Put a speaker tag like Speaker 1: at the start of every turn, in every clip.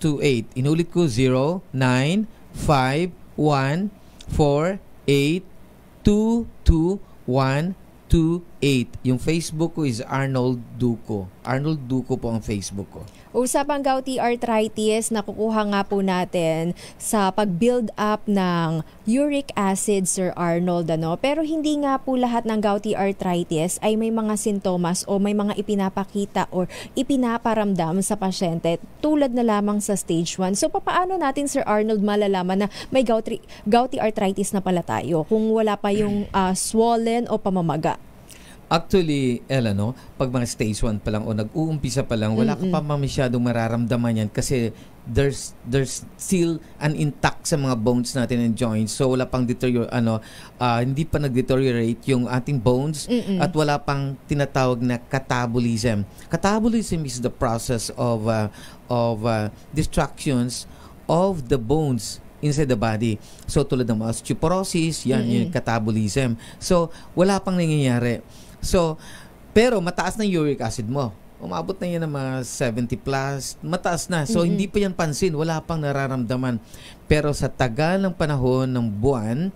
Speaker 1: 2, 8. Inulit ko 0, 9, 5, 1, 4, 8, 2, 2, 1, 2, 8. Yung Facebook ko is Arnold Duco. Arnold Duco po ang Facebook ko.
Speaker 2: Usapang gouty arthritis, nakukuha nga po natin sa pag-build up ng uric acid, Sir Arnold. Ano? Pero hindi nga po lahat ng gouty arthritis ay may mga sintomas o may mga ipinapakita or ipinaparamdam sa pasyente tulad na lamang sa stage 1. So paano natin, Sir Arnold, malalaman na may gouty, gouty arthritis na pala tayo kung wala pa yung uh, swollen o pamamaga?
Speaker 1: Actually, Ella, no, pag mga stage 1 pa lang o nag-uumpisa pa lang, wala ka pa masyadong mararamdaman yan kasi there's there's still an intact sa mga bones natin and joints. So wala pang deteriorate ano, uh, hindi pa nagdeteriorate yung ating bones Mm-mm. at wala pang tinatawag na catabolism. Catabolism is the process of uh, of uh, distractions of the bones inside the body. So tulad ng osteoporosis, yan mm-hmm. yung catabolism. So wala pang nangyayari. So, pero mataas na uric acid mo. Umabot na yan ng mga 70 plus. Mataas na. So, mm-hmm. hindi pa yan pansin. Wala pang nararamdaman. Pero sa tagal ng panahon ng buwan,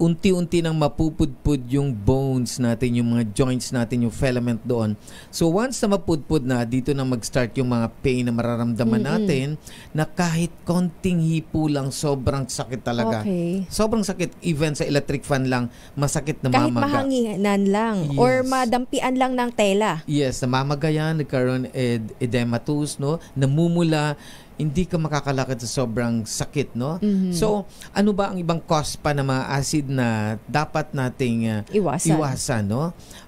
Speaker 1: unti-unti nang mapupudpud yung bones natin, yung mga joints natin, yung filament doon. So once na mapudpud na, dito na mag-start yung mga pain na mararamdaman mm-hmm. natin na kahit konting hipo lang, sobrang sakit talaga. Okay. Sobrang sakit. Even sa electric fan lang, masakit na kahit mamaga. Kahit
Speaker 2: mahanginan lang yes. or madampian lang ng tela.
Speaker 1: Yes, namamaga yan, nagkaroon ed- edematous, no? namumula, hindi ka makakalakad sa sobrang sakit, no? Mm-hmm. So, ano ba ang ibang cause pa ng mga acid na dapat nating uh, iwasan. iwasan, no?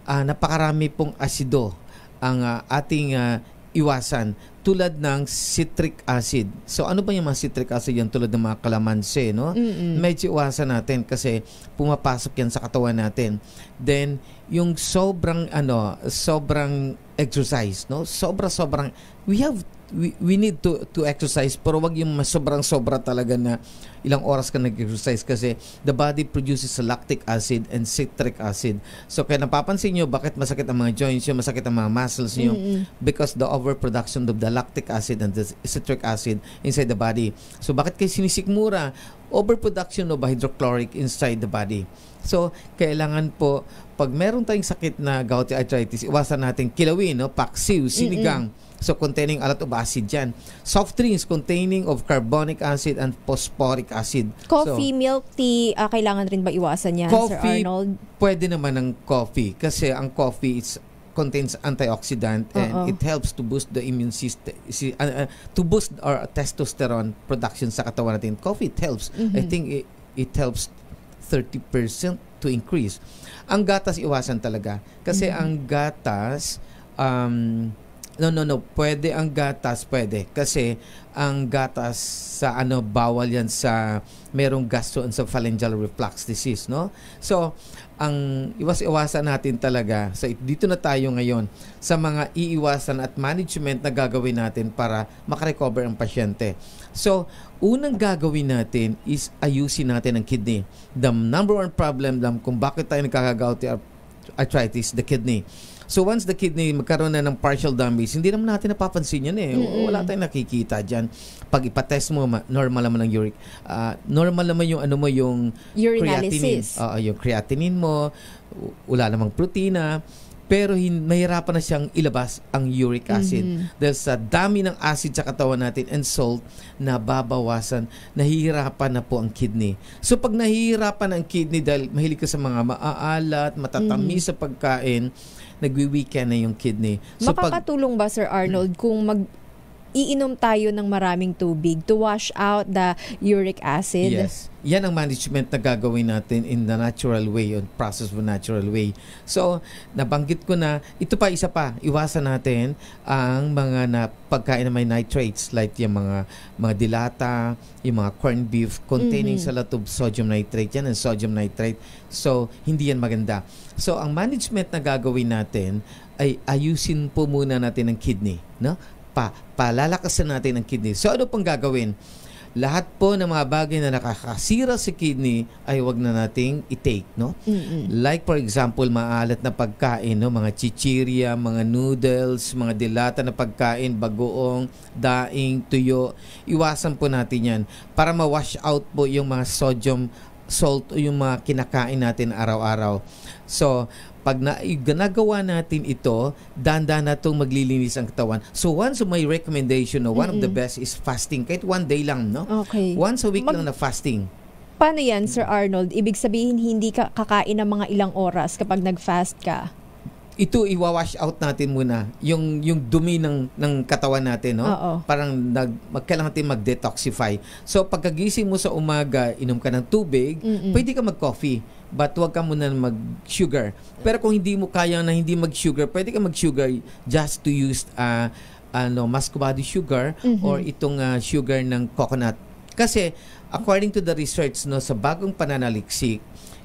Speaker 1: Uh, napakarami pong asido ang uh, ating uh, iwasan tulad ng citric acid. So ano ba yung mga citric acid yan tulad ng mga kalamansi, no? Mm-mm. Medyo iwasan natin kasi pumapasok yan sa katawan natin. Then yung sobrang ano, sobrang exercise, no? Sobra sobrang we have we, we need to to exercise pero wag yung sobrang sobra talaga na ilang oras ka nag-exercise kasi the body produces lactic acid and citric acid. So kaya napapansin nyo bakit masakit ang mga joints nyo, masakit ang mga muscles nyo mm-hmm. because the overproduction of the lactic acid and the citric acid inside the body. So bakit kayo sinisikmura? overproduction of hydrochloric inside the body. So, kailangan po, pag meron tayong sakit na gouty arthritis, iwasan natin kilawin, no? paksiw, sinigang. Mm-mm. So, containing a lot of acid yan. Soft drinks containing of carbonic acid and phosphoric acid. Coffee, so,
Speaker 2: milk, tea, uh, kailangan rin ba iwasan yan, coffee, Sir Arnold?
Speaker 1: Pwede naman ng coffee kasi ang coffee, is contains antioxidant and Uh-oh. it helps to boost the immune system si, uh, uh, to boost our testosterone production sa katawan natin. Coffee it helps. Mm-hmm. I think it, it helps 30% to increase. Ang gatas iwasan talaga kasi mm-hmm. ang gatas um No, no, no. Pwede ang gatas, pwede. Kasi ang gatas sa ano, bawal yan sa merong gastroan sa pharyngeal reflux disease, no? So, ang iwas-iwasan natin talaga, sa dito na tayo ngayon, sa mga iiwasan at management na gagawin natin para makarecover ang pasyente. So, unang gagawin natin is ayusin natin ang kidney. The number one problem lang kung bakit tayo nagkakagawti arthritis, the kidney So once the kidney magkaroon na ng partial damage, hindi naman natin napapansin yan eh. Mm-hmm. Wala tayong nakikita diyan. Pag ipatest mo, normal naman ang uric. Uh, ah, normal naman yung ano mo yung Urinalysis. creatinine. Uh, yung creatinine mo, wala namang protina pero hin- mahirapan na siyang ilabas ang uric acid mm-hmm. dahil sa dami ng acid sa katawan natin and salt na babawasan nahihirapan na po ang kidney so pag nahihirapan ang kidney dahil mahilig ka sa mga maaalat matatamis mm-hmm. sa pagkain nagwi-weekend na yung kidney. So Makakatulong
Speaker 2: pag, ba Sir Arnold kung mag iinom tayo ng maraming tubig to wash out the uric acid. Yes.
Speaker 1: Yan ang management na gagawin natin in the natural way, on process of natural way. So, nabanggit ko na, ito pa isa pa, iwasan natin ang mga na pagkain na may nitrates like yung mga mga dilata, yung mga corn beef containing mm-hmm. salatub sodium nitrate yan and sodium nitrate. So, hindi yan maganda. So, ang management na gagawin natin ay ayusin po muna natin ang kidney, no? pa, palalakasan natin ang kidney. So ano pang gagawin? Lahat po ng mga bagay na nakakasira sa kidney ay wag na nating i-take, no? Mm-mm. Like for example, maalat na pagkain, no? Mga chichirya, mga noodles, mga dilata na pagkain, bagoong, daing, tuyo. Iwasan po natin 'yan para ma-wash out po yung mga sodium salt o yung mga kinakain natin araw-araw. So, pag na, ginagawa natin ito, danda na itong maglilinis ang katawan. So once my recommendation, no, one mm-hmm. of the best is fasting. Kahit one day lang, no? Okay. Once a week Mag- lang na fasting.
Speaker 2: Paano yan, Sir Arnold? Ibig sabihin, hindi ka kakain ng mga ilang oras kapag nag-fast ka?
Speaker 1: ito iwa-wash out natin muna yung yung dumi ng ng katawan natin no Oo. parang nag magkailangan natin mag-detoxify so pagkagising mo sa umaga inom ka ng tubig Mm-mm. pwede ka mag-coffee but wag ka muna mag-sugar pero kung hindi mo kaya na hindi mag-sugar pwede ka mag-sugar just to use uh, ano muscovado sugar mm-hmm. or itong uh, sugar ng coconut kasi according to the research no sa bagong pananaliksik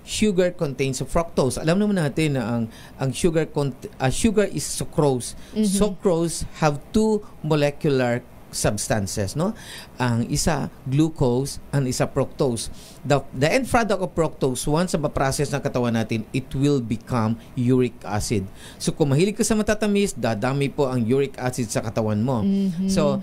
Speaker 1: sugar contains fructose. Alam naman natin na ang ang sugar cont- uh, sugar is sucrose. Mm-hmm. Sucrose have two molecular substances no ang isa glucose ang isa fructose the, the end product of fructose once sa ma-process ng katawan natin it will become uric acid so kung mahilig ka sa matatamis dadami po ang uric acid sa katawan mo mm-hmm. so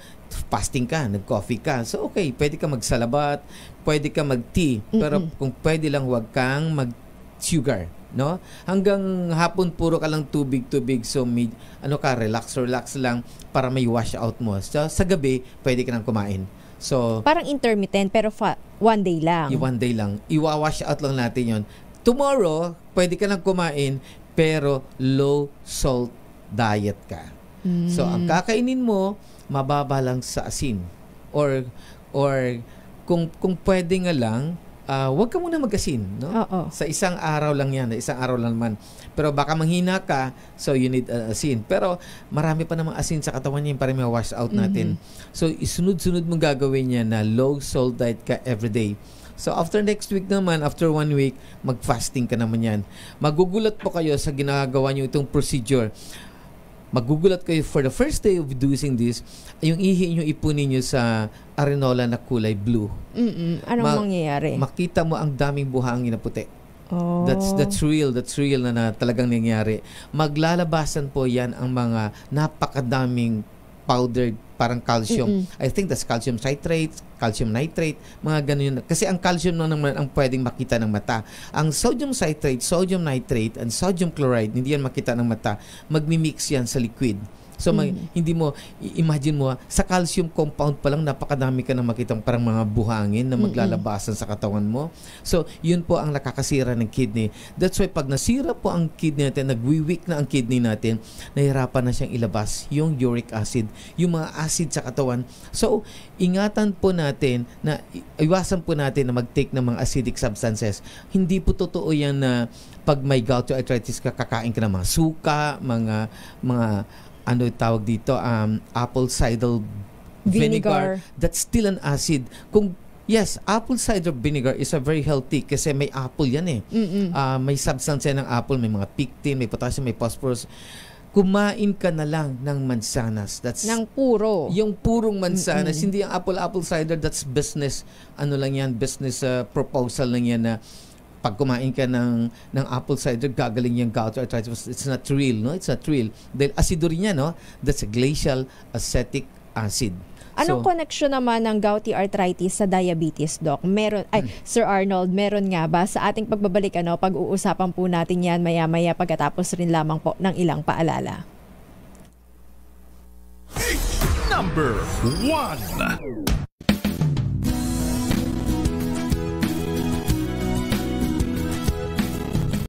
Speaker 1: fasting ka nag-coffee ka so okay pwede ka magsalabat pwede ka mag-tea pero mm-hmm. kung pwede lang huwag kang mag sugar no? Hanggang hapon puro ka lang tubig-tubig so may, ano ka relax relax lang para may wash out mo. So sa gabi pwede ka nang kumain. So parang
Speaker 2: intermittent pero fa- one day lang. Y- one
Speaker 1: day lang. Iwa-wash out lang natin 'yon. Tomorrow pwede ka nang kumain pero low salt diet ka. Mm. So ang mm. kakainin mo mababa lang sa asin or or kung kung pwede nga lang uh, ah, wag ka muna magasin, no? Oo. Sa isang araw lang 'yan, isang araw lang man. Pero baka manghina ka, so you need uh, asin. Pero marami pa namang asin sa katawan niya para may wash out mm-hmm. natin. Mm-hmm. So isunod-sunod mong gagawin niya na low salt diet ka everyday. So after next week naman, after one week, mag-fasting ka naman yan. Magugulat po kayo sa ginagawa niyo itong procedure magugulat kayo for the first day of using this, yung ihi nyo ipunin nyo sa arenola na kulay blue.
Speaker 2: Mm-mm. Anong Ma- mangyayari?
Speaker 1: Makita mo ang daming buhangin na puti.
Speaker 2: Oh. That's that's
Speaker 1: real, that's real na, na talagang nangyari. Maglalabasan po 'yan ang mga napakadaming powdered parang calcium. Mm-mm. I think that's calcium citrate, calcium nitrate, mga ganun yun. Kasi ang calcium na naman ang pwedeng makita ng mata. Ang sodium citrate, sodium nitrate, and sodium chloride, hindi yan makita ng mata. Magmimix yan sa liquid. So may, mm. hindi mo imagine mo ah, sa calcium compound pa lang napakadami ka na makitang parang mga buhangin na maglalabasan mm-hmm. sa katawan mo. So yun po ang nakakasira ng kidney. That's why pag nasira po ang kidney natin, nagwiwik na ang kidney natin, nahirapan na siyang ilabas yung uric acid, yung mga acid sa katawan. So ingatan po natin na iwasan po natin na mag-take ng mga acidic substances. Hindi po totoo yan na pag may gouty arthritis ka, kakain ka ng mga suka, mga mga ano tawag dito, um, apple cider
Speaker 2: vinegar. vinegar.
Speaker 1: That's still an acid. Kung Yes, apple cider vinegar is a very healthy kasi may apple yan eh. mm Uh, may substance ng apple, may mga pectin, may potassium, may phosphorus. Kumain ka na lang ng mansanas. That's ng puro. Yung purong mansanas, Mm-mm. hindi yung apple apple cider, that's business ano lang yan, business uh, proposal lang yan na uh, pag kumain ka ng, ng apple cider, gagaling yung gout arthritis. It's not real, no? It's not real. Dahil acido rin yan, no? That's a glacial acetic acid. Anong so,
Speaker 2: connection naman ng gouty arthritis sa diabetes, Doc? Meron, ay, hmm. Sir Arnold, meron nga ba? Sa ating pagbabalik, ano, pag-uusapan po natin yan maya-maya pagkatapos rin lamang po ng ilang paalala. Number 1